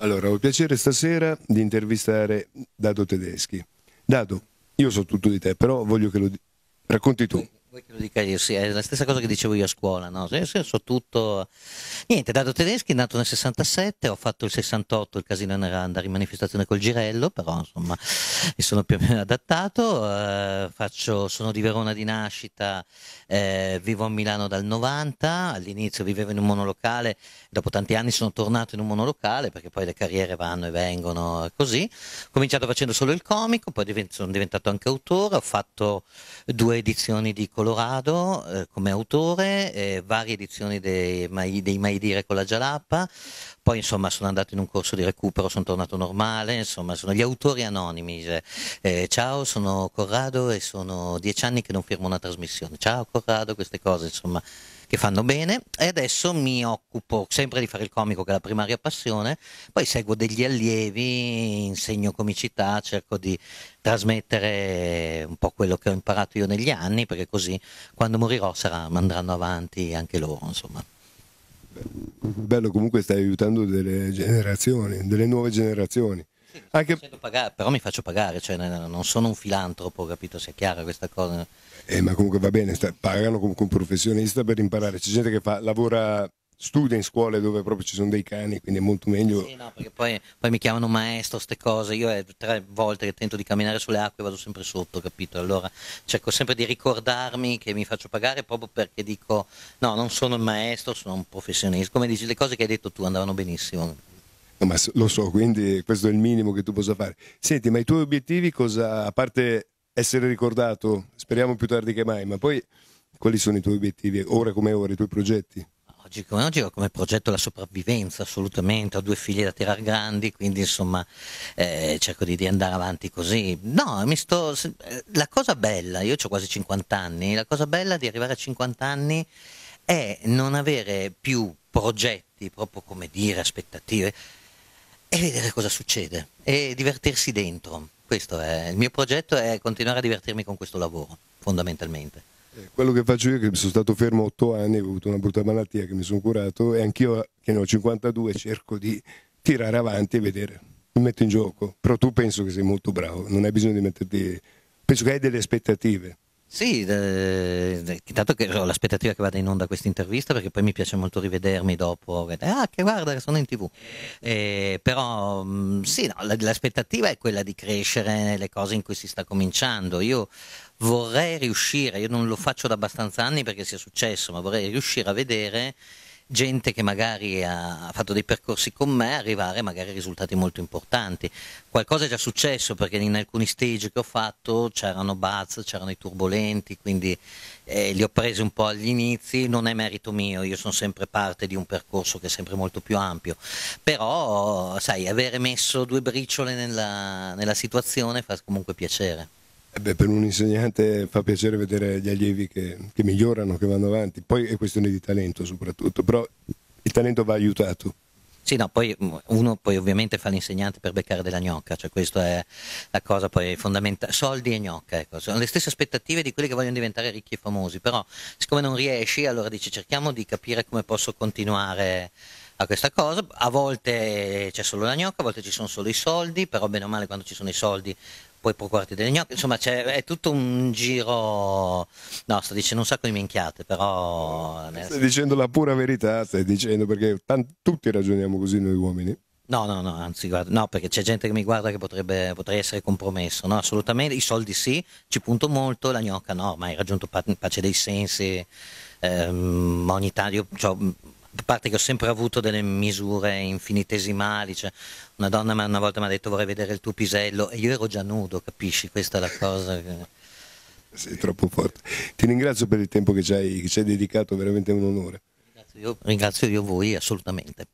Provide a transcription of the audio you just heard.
Allora, ho il piacere stasera di intervistare Dado Tedeschi. Dado, io so tutto di te, però voglio che lo racconti tu. Vuoi che lo dica io? Sì, è la stessa cosa che dicevo io a scuola, no? So tutto. Niente, dato Tedeschi nato nel 67, ho fatto il 68, il casino era andare in manifestazione col girello, però insomma mi sono più o meno adattato. Eh, faccio, sono di Verona di nascita, eh, vivo a Milano dal 90, all'inizio vivevo in un monolocale, dopo tanti anni sono tornato in un monolocale perché poi le carriere vanno e vengono eh, così. Ho cominciato facendo solo il comico, poi sono diventato anche autore, ho fatto due edizioni di Colorado eh, come autore, eh, varie edizioni dei Mai, dei mai Dire con la Gialappa, poi insomma sono andato in un corso di recupero, sono tornato normale, insomma sono gli autori anonimi. Eh, eh ciao, sono Corrado e sono dieci anni che non firmo una trasmissione. Ciao Corrado, queste cose insomma che fanno bene e adesso mi occupo sempre di fare il comico che è la primaria passione, poi seguo degli allievi, insegno comicità, cerco di trasmettere un po' quello che ho imparato io negli anni perché così quando morirò sarà, andranno avanti anche loro insomma. Bello comunque stai aiutando delle generazioni, delle nuove generazioni sì, anche... pagare, però mi faccio pagare, cioè, non sono un filantropo, capito? è chiara questa cosa. Eh, ma comunque va bene, sta, pagano comunque un professionista per imparare. C'è gente che fa, lavora studia in scuole dove proprio ci sono dei cani, quindi è molto meglio. Sì, no, perché poi, poi mi chiamano maestro, queste cose. Io eh, tre volte che tento di camminare sulle acque vado sempre sotto, capito? Allora cerco sempre di ricordarmi che mi faccio pagare proprio perché dico: no, non sono il maestro, sono un professionista. Come dici, le cose che hai detto tu andavano benissimo. No, ma lo so, quindi questo è il minimo che tu possa fare. Senti, ma i tuoi obiettivi cosa, a parte essere ricordato, speriamo più tardi che mai, ma poi quali sono i tuoi obiettivi, ora come ora, i tuoi progetti? Oggi come oggi ho come progetto la sopravvivenza, assolutamente, ho due figli da tirare grandi, quindi insomma eh, cerco di, di, andare avanti così. No, mi sto, la cosa bella, io ho quasi 50 anni, la cosa bella di arrivare a 50 anni è non avere più progetti, proprio come dire, aspettative, e vedere cosa succede e divertirsi dentro. Questo è il mio progetto è continuare a divertirmi con questo lavoro, fondamentalmente. Eh, quello che faccio io, che sono stato fermo 8 anni, ho avuto una brutta malattia che mi sono curato e anch'io, che ne ho 52, cerco di tirare avanti e vedere. Mi metto in gioco, però tu penso che sei molto bravo, non hai bisogno di metterti... Penso che hai delle aspettative sì, eh, eh, intanto che ho l'aspettativa che vada in onda questa intervista perché poi mi piace molto rivedermi dopo. Eh, ah, che guarda, sono in tv. Eh, però mm, sì, no, l'aspettativa è quella di crescere nelle cose in cui si sta cominciando. Io vorrei riuscire, io non lo faccio da abbastanza anni perché sia successo, ma vorrei riuscire a vedere gente che magari ha fatto dei percorsi con me arrivare magari a risultati molto importanti. Qualcosa è già successo perché in alcuni stage che ho fatto c'erano buzz, c'erano i turbolenti, quindi eh, li ho presi un po' agli inizi, non è merito mio, io sono sempre parte di un percorso che è sempre molto più ampio, però sai, avere messo due briciole nella, nella situazione fa comunque piacere. Eh beh, per un insegnante fa piacere vedere gli allievi che, che migliorano, che vanno avanti, poi è questione di talento soprattutto, però il talento va aiutato. Sì, no, poi mm, uno poi ovviamente fa l'insegnante per beccare della gnocca, cioè questa è la cosa poi fondamentale, soldi e gnocca, ecco. sono le stesse aspettative di quelli che vogliono diventare ricchi e famosi, però siccome non riesci allora dici cerchiamo di capire come posso continuare a questa cosa, a volte c'è solo la gnocca, a volte ci sono solo i soldi, però bene o male quando ci sono i soldi poi procurarti delle gnocche, insomma è tutto un giro, no sto dicendo un sacco di minchiate però... Stai dicendo la pura verità, stai dicendo perché tanti, tutti ragioniamo così noi uomini. No, no, no, anzi, guarda, no, perché c'è gente che mi guarda che potrebbe, potrei essere compromesso, no, assolutamente, i soldi sì, ci punto molto, la gnocca no, ma hai raggiunto pace dei sensi, ehm, ogni tanto, io, cioè, a parte che ho sempre avuto delle misure infinitesimali, cioè una donna una volta mi ha detto vorrei vedere il tuo pisello e io ero già nudo, capisci? Questa è la cosa. Che... Sei troppo forte. Ti ringrazio per il tempo che ci hai, che ci hai dedicato, veramente un onore. Ringrazio io, ringrazio io voi assolutamente.